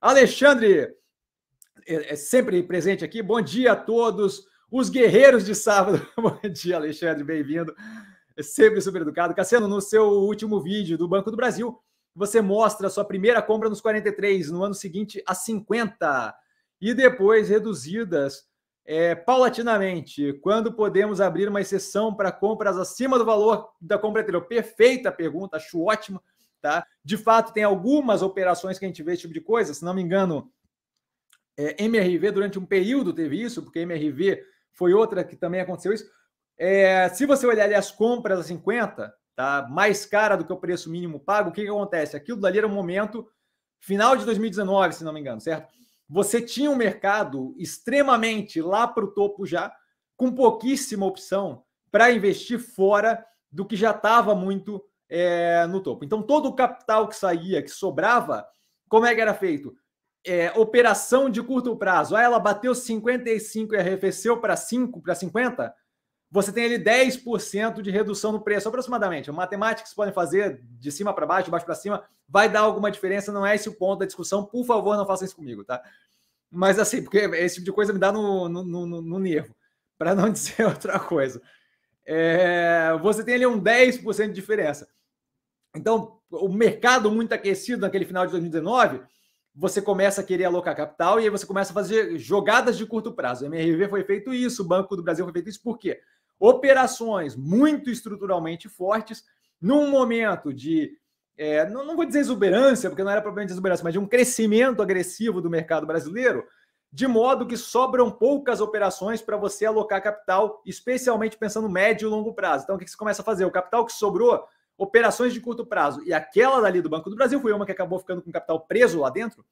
Alexandre, é, é, sempre presente aqui. Bom dia a todos, os guerreiros de sábado. Bom dia, Alexandre, bem-vindo. É sempre super educado. Cassiano, no seu último vídeo do Banco do Brasil, você mostra a sua primeira compra nos 43, no ano seguinte a 50, e depois reduzidas é, paulatinamente. Quando podemos abrir uma exceção para compras acima do valor da compra anterior? Perfeita pergunta, acho ótima. Tá? De fato, tem algumas operações que a gente vê esse tipo de coisa, se não me engano, é, MRV durante um período teve isso, porque MRV foi outra que também aconteceu isso. É, se você olhar ali as compras a 50, tá? mais cara do que o preço mínimo pago, o que, que acontece? Aquilo dali era um momento final de 2019, se não me engano, certo? Você tinha um mercado extremamente lá para o topo já, com pouquíssima opção para investir fora do que já estava muito é, no topo. Então, todo o capital que saía, que sobrava, como é que era feito? É, operação de curto prazo. Ah, ela bateu 55 e arrefeceu para 5, para 50. Você tem ali 10% de redução no preço, aproximadamente. Matemática que vocês podem fazer de cima para baixo, de baixo para cima, vai dar alguma diferença, não é esse o ponto da discussão. Por favor, não façam isso comigo, tá? Mas assim, porque esse tipo de coisa me dá no, no, no, no nervo, para não dizer outra coisa. É, você tem ali um 10% de diferença. Então, o mercado muito aquecido naquele final de 2019, você começa a querer alocar capital e aí você começa a fazer jogadas de curto prazo. O MRV foi feito isso, o Banco do Brasil foi feito isso, por quê? Operações muito estruturalmente fortes, num momento de, é, não, não vou dizer exuberância, porque não era problema de exuberância, mas de um crescimento agressivo do mercado brasileiro, de modo que sobram poucas operações para você alocar capital, especialmente pensando médio e longo prazo. Então, o que você começa a fazer? O capital que sobrou, operações de curto prazo. E aquela dali do Banco do Brasil foi uma que acabou ficando com capital preso lá dentro.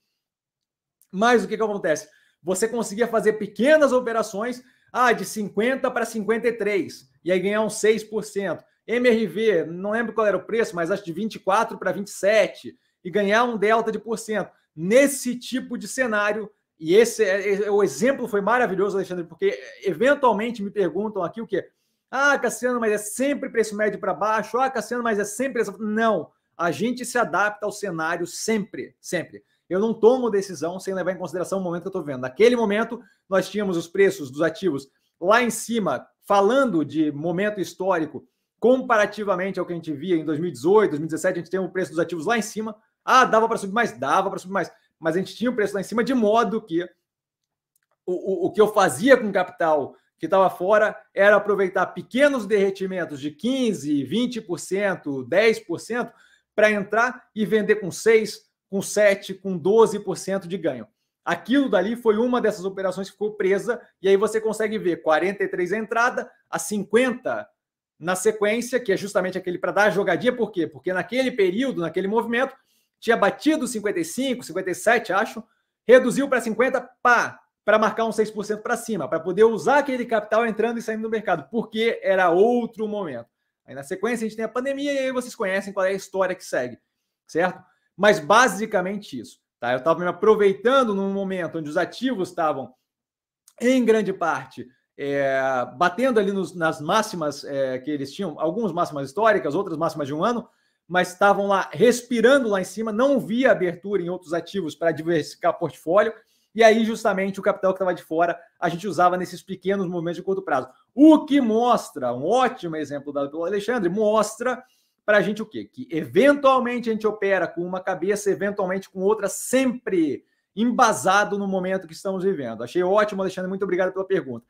Mas o que, que acontece? Você conseguia fazer pequenas operações ah, de 50 para 53 e aí ganhar uns 6%. MRV, não lembro qual era o preço, mas acho de 24 para 27 e ganhar um delta de por cento. Nesse tipo de cenário, e esse é, é, o exemplo foi maravilhoso, Alexandre, porque é, eventualmente me perguntam aqui o que ah, Cassiano, mas é sempre preço médio para baixo. Ah, Cassiano, mas é sempre. Não. A gente se adapta ao cenário sempre, sempre. Eu não tomo decisão sem levar em consideração o momento que eu estou vendo. Naquele momento, nós tínhamos os preços dos ativos lá em cima, falando de momento histórico, comparativamente ao que a gente via em 2018, 2017, a gente tem o preço dos ativos lá em cima. Ah, dava para subir mais, dava para subir mais. Mas a gente tinha o preço lá em cima, de modo que o, o, o que eu fazia com capital que estava fora era aproveitar pequenos derretimentos de 15%, 20%, 10% para entrar e vender com 6%, com 7%, com 12% de ganho. Aquilo dali foi uma dessas operações que ficou presa, e aí você consegue ver 43 a entrada, a 50 na sequência, que é justamente aquele para dar a jogadinha, por quê? Porque naquele período, naquele movimento, tinha batido 55, 57, acho, reduziu para 50, pá, para marcar um 6% para cima, para poder usar aquele capital entrando e saindo do mercado, porque era outro momento. Aí na sequência a gente tem a pandemia e aí vocês conhecem qual é a história que segue, certo? Mas basicamente isso, tá? Eu estava me aproveitando num momento onde os ativos estavam em grande parte é, batendo ali nos, nas máximas é, que eles tinham, algumas máximas históricas, outras máximas de um ano, mas estavam lá respirando lá em cima, não via abertura em outros ativos para diversificar portfólio. E aí, justamente, o capital que estava de fora a gente usava nesses pequenos movimentos de curto prazo. O que mostra, um ótimo exemplo dado pelo Alexandre, mostra para a gente o quê? Que eventualmente a gente opera com uma cabeça, eventualmente com outra, sempre embasado no momento que estamos vivendo. Achei ótimo, Alexandre, muito obrigado pela pergunta.